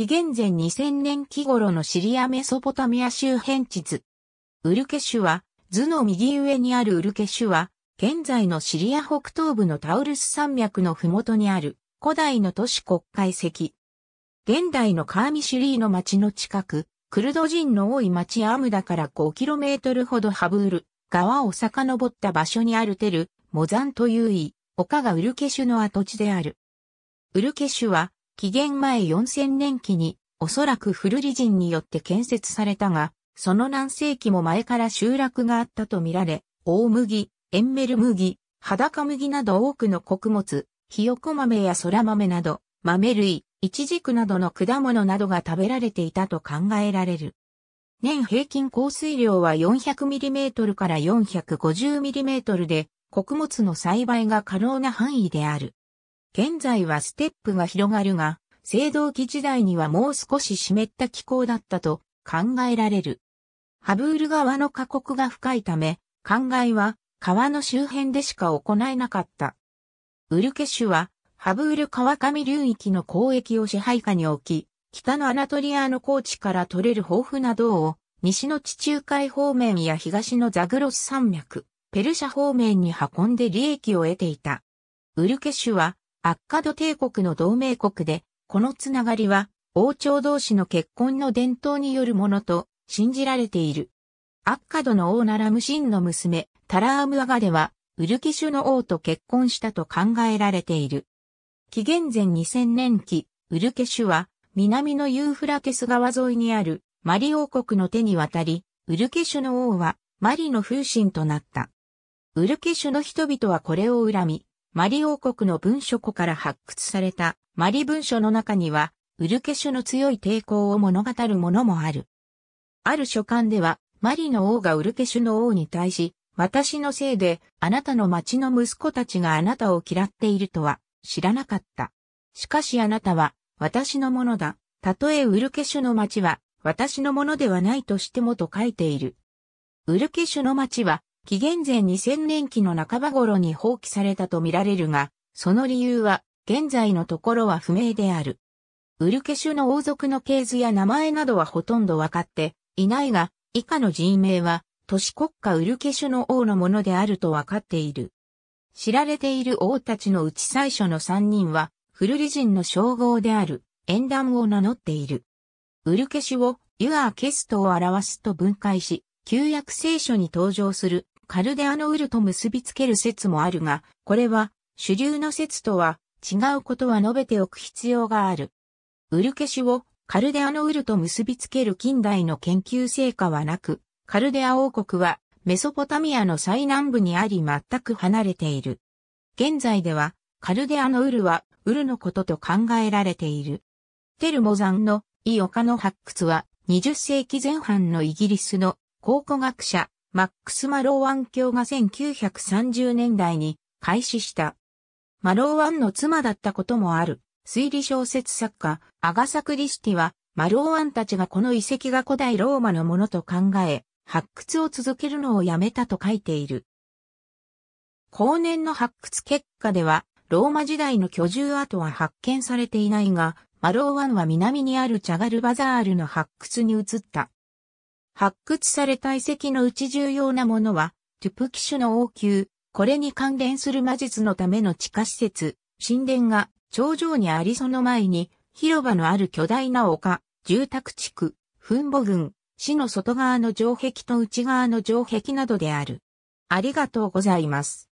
紀元前2000年期頃のシリアメソポタミア周辺地図。ウルケシュは、図の右上にあるウルケシュは、現在のシリア北東部のタウルス山脈の麓にある古代の都市国会石。現代のカーミシュリーの町の近く、クルド人の多い町アムダから 5km ほどハブール、川を遡った場所にあるテル、モザンというい、丘がウルケシュの跡地である。ウルケシュは、紀元前4000年期に、おそらくフルリ人によって建設されたが、その何世紀も前から集落があったとみられ、大麦、エンメル麦、裸麦など多くの穀物、ひよこ豆やら豆など、豆類、イチジクなどの果物などが食べられていたと考えられる。年平均降水量は 400mm から 450mm で、穀物の栽培が可能な範囲である。現在はステップが広がるが、青銅器時代にはもう少し湿った気候だったと考えられる。ハブール川の過酷が深いため、灌漑は川の周辺でしか行えなかった。ウルケシュは、ハブール川上流域の交易を支配下に置き、北のアナトリアの高地から取れる豊富な銅を、西の地中海方面や東のザグロス山脈、ペルシャ方面に運んで利益を得ていた。ウルケシュは、アッカド帝国の同盟国で、このつながりは王朝同士の結婚の伝統によるものと信じられている。アッカドの王ならムシンの娘、タラームアガでは、ウルキシュの王と結婚したと考えられている。紀元前2000年期、ウルケシュは、南のユーフラテス川沿いにあるマリ王国の手に渡り、ウルケシュの王はマリの風神となった。ウルケシュの人々はこれを恨み、マリ王国の文書庫から発掘されたマリ文書の中には、ウルケシュの強い抵抗を物語るものもある。ある書簡では、マリの王がウルケシュの王に対し、私のせいで、あなたの町の息子たちがあなたを嫌っているとは、知らなかった。しかしあなたは、私のものだ。たとえウルケシュの町は、私のものではないとしてもと書いている。ウルケシュの町は、紀元前2000年期の半ば頃に放棄されたとみられるが、その理由は現在のところは不明である。ウルケシュの王族の系図や名前などはほとんど分かっていないが、以下の人名は都市国家ウルケシュの王のものであると分かっている。知られている王たちのうち最初の3人は、フルリ人の称号である、縁談を名乗っている。ウルケシュを、ユアーケストを表すと分解し、旧約聖書に登場するカルデアのウルと結びつける説もあるが、これは主流の説とは違うことは述べておく必要がある。ウルケシをカルデアのウルと結びつける近代の研究成果はなく、カルデア王国はメソポタミアの最南部にあり全く離れている。現在ではカルデアのウルはウルのことと考えられている。テルモ山のイオカの発掘は20世紀前半のイギリスの考古学者マックス・マローワン教が1930年代に開始した。マローワンの妻だったこともある推理小説作家アガサ・クリスティはマローワンたちがこの遺跡が古代ローマのものと考え発掘を続けるのをやめたと書いている。後年の発掘結果ではローマ時代の居住跡は発見されていないがマローワンは南にあるチャガルバザールの発掘に移った。発掘された遺跡のうち重要なものは、トゥプキシュの王宮、これに関連する魔術のための地下施設、神殿が頂上にありその前に、広場のある巨大な丘、住宅地区、墳墓群、市の外側の城壁と内側の城壁などである。ありがとうございます。